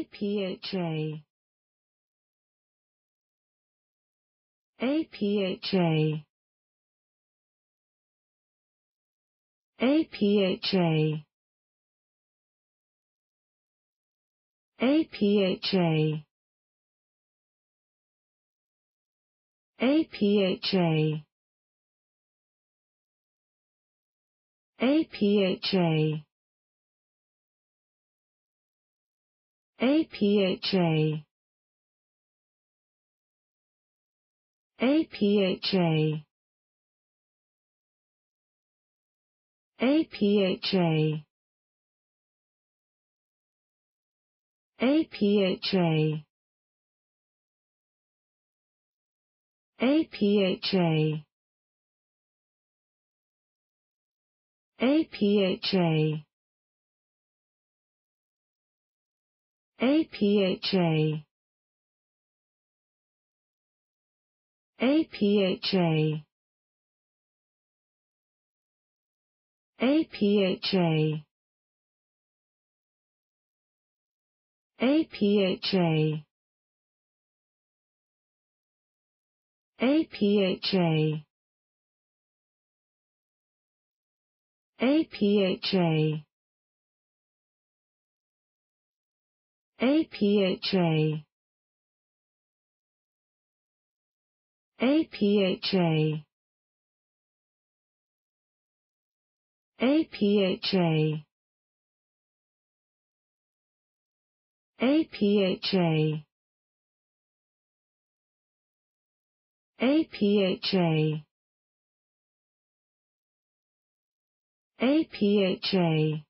APHA APHA APHA APHA APHA APHA APHA APHA APHA APHA APHA APHA APHA APHA APHA APHA APHA APHA APHA APHA APHA APHA APHA APHA